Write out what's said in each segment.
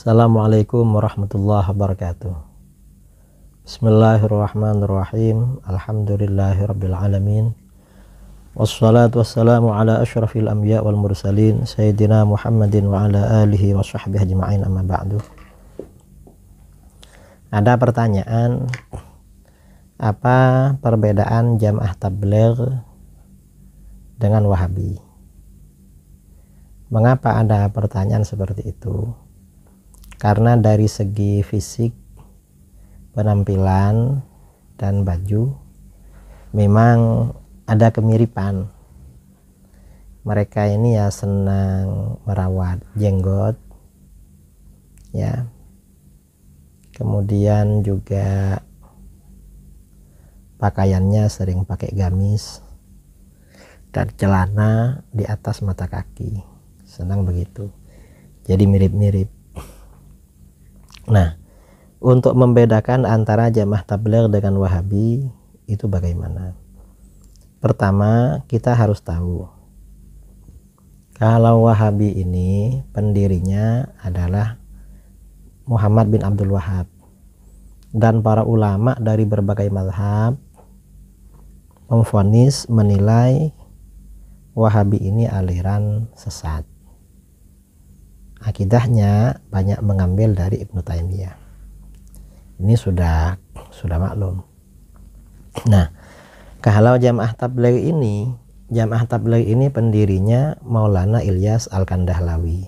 Assalamualaikum warahmatullahi wabarakatuh. Bismillahirrahmanirrahim. Alhamdulillahirrabbilalamin. Wassalatu wassalamu ala ashrafil anbiya wal mursalin sayyidina Muhammadin wa ala alihi wa sahbihi ajma'in amma ba'du. Ada pertanyaan apa perbedaan jamaah tabligh dengan wahabi? Mengapa ada pertanyaan seperti itu? karena dari segi fisik penampilan dan baju memang ada kemiripan mereka ini ya senang merawat jenggot ya kemudian juga pakaiannya sering pakai gamis dan celana di atas mata kaki senang begitu jadi mirip-mirip Nah, untuk membedakan antara jamaah tabligh dengan wahabi itu bagaimana? Pertama, kita harus tahu kalau wahabi ini pendirinya adalah Muhammad bin Abdul Wahab dan para ulama dari berbagai mazhab memfonis menilai wahabi ini aliran sesat akidahnya banyak mengambil dari Ibnu Taimiyah. Ini sudah sudah maklum. Nah, kalau jamaah tabligh ini, jamaah tabligh ini pendirinya Maulana Ilyas Al-Kandahlawi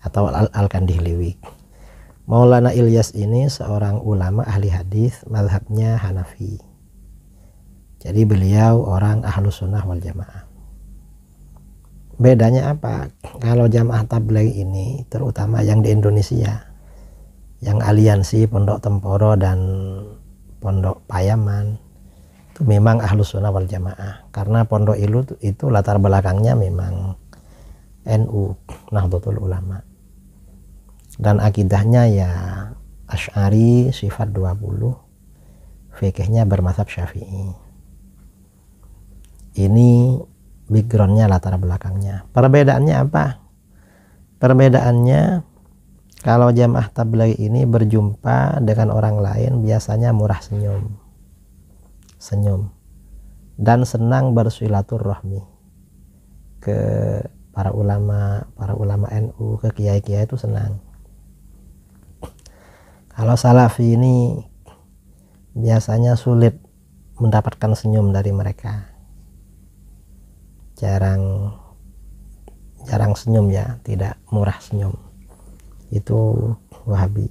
atau Al-Kandihliwi. Maulana Ilyas ini seorang ulama ahli hadis, mazhabnya Hanafi. Jadi beliau orang ahlu sunnah wal jamaah bedanya apa kalau jamaah tabligh ini terutama yang di Indonesia yang aliansi Pondok Temporo dan Pondok Payaman itu memang ahlus sunnah wal jamaah karena Pondok Ilu itu, itu latar belakangnya memang NU Nahdlatul Ulama dan akidahnya ya Ash'ari sifat 20 fikihnya bermasab syafi'i ini backgroundnya latar belakangnya perbedaannya apa perbedaannya kalau jamaah tabligh ini berjumpa dengan orang lain biasanya murah senyum senyum dan senang bersilaturahmi ke para ulama para ulama NU ke kiai-kiai itu senang kalau salafi ini biasanya sulit mendapatkan senyum dari mereka jarang jarang senyum ya tidak murah senyum itu wahabi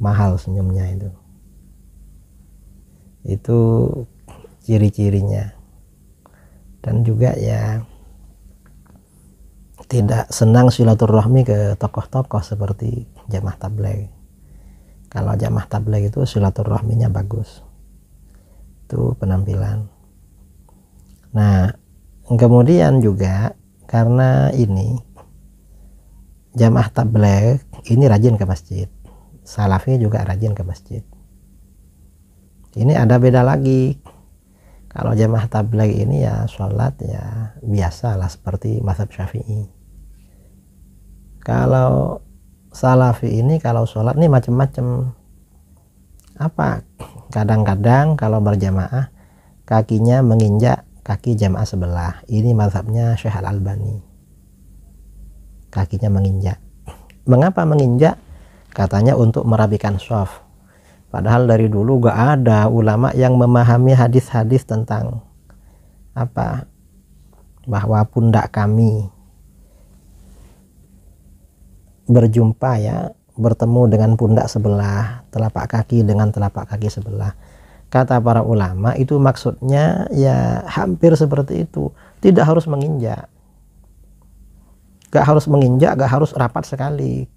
mahal senyumnya itu itu ciri-cirinya dan juga ya tidak senang silaturahmi ke tokoh-tokoh seperti jamaah tabligh kalau jamaah tabligh itu silaturahminya bagus itu penampilan nah kemudian juga karena ini jamaah tabligh ini rajin ke masjid salafi juga rajin ke masjid ini ada beda lagi kalau jamaah tabligh ini ya sholat ya biasa lah seperti mazhab syafi'i kalau salafi ini kalau sholat ini macam-macam apa kadang-kadang kalau berjamaah kakinya menginjak kaki jamaah sebelah. Ini mazhabnya Syekh Al-Albani. Kakinya menginjak. Mengapa menginjak? Katanya untuk merapikan shaf. Padahal dari dulu gak ada ulama yang memahami hadis-hadis tentang apa bahwa pundak kami berjumpa ya bertemu dengan pundak sebelah, telapak kaki dengan telapak kaki sebelah kata para ulama itu maksudnya ya hampir seperti itu tidak harus menginjak gak harus menginjak gak harus rapat sekali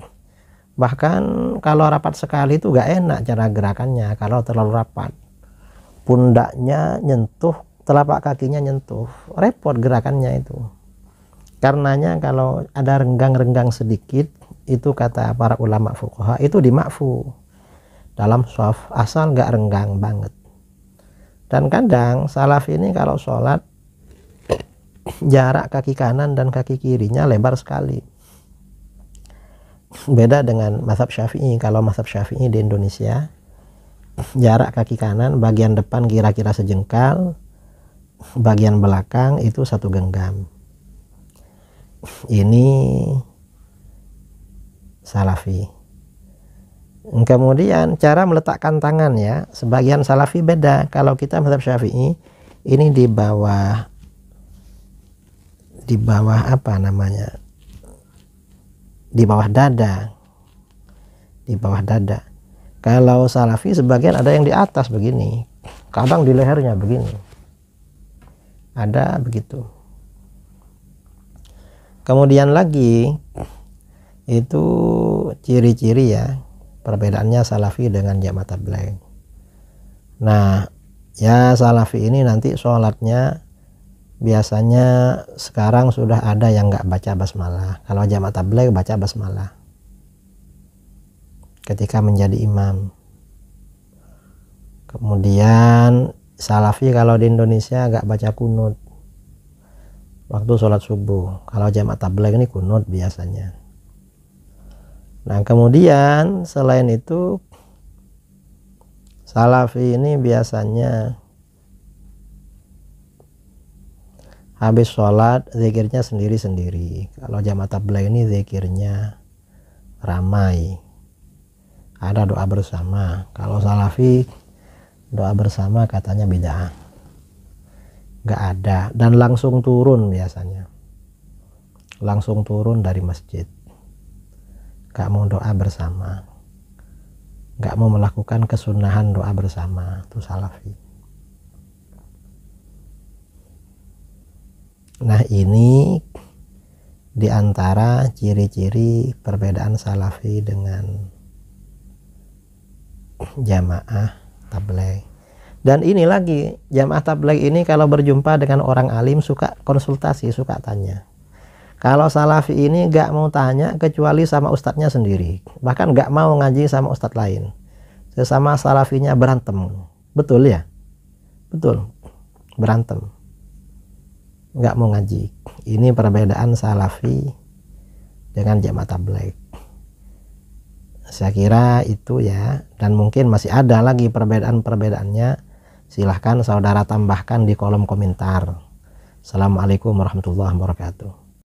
bahkan kalau rapat sekali itu gak enak cara gerakannya kalau terlalu rapat pundaknya nyentuh telapak kakinya nyentuh repot gerakannya itu karenanya kalau ada renggang-renggang sedikit itu kata para ulama fuqaha itu dimakfu dalam suaf asal gak renggang banget dan kadang salaf ini kalau sholat jarak kaki kanan dan kaki kirinya lebar sekali. Beda dengan mazhab syafi'i. Kalau mazhab syafi'i di Indonesia jarak kaki kanan bagian depan kira-kira sejengkal, bagian belakang itu satu genggam. Ini salafi. Kemudian cara meletakkan tangan ya, sebagian salafi beda. Kalau kita mazhab Syafi'i ini di bawah di bawah apa namanya? Di bawah dada. Di bawah dada. Kalau salafi sebagian ada yang di atas begini. Kadang di lehernya begini. Ada begitu. Kemudian lagi itu ciri-ciri ya perbedaannya salafi dengan Jama'ah tabligh nah ya salafi ini nanti sholatnya biasanya sekarang sudah ada yang nggak baca basmalah kalau Jama'ah tabligh baca basmalah ketika menjadi imam kemudian salafi kalau di Indonesia nggak baca kunut waktu sholat subuh kalau Jama'ah tabligh ini kunut biasanya Nah, kemudian selain itu salafi ini biasanya habis sholat zikirnya sendiri-sendiri kalau jamaah tabligh ini zikirnya ramai ada doa bersama kalau salafi doa bersama katanya beda, Gak ada dan langsung turun biasanya langsung turun dari masjid gak mau doa bersama gak mau melakukan kesunahan doa bersama itu salafi nah ini diantara ciri-ciri perbedaan salafi dengan jamaah tabligh dan ini lagi jamaah tabligh ini kalau berjumpa dengan orang alim suka konsultasi suka tanya kalau salafi ini gak mau tanya kecuali sama ustadznya sendiri. Bahkan gak mau ngaji sama ustadz lain. Sesama salafinya berantem. Betul ya? Betul. Berantem. Gak mau ngaji. Ini perbedaan salafi dengan jamaah tabligh. Saya kira itu ya. Dan mungkin masih ada lagi perbedaan-perbedaannya. Silahkan saudara tambahkan di kolom komentar. Assalamualaikum warahmatullahi wabarakatuh.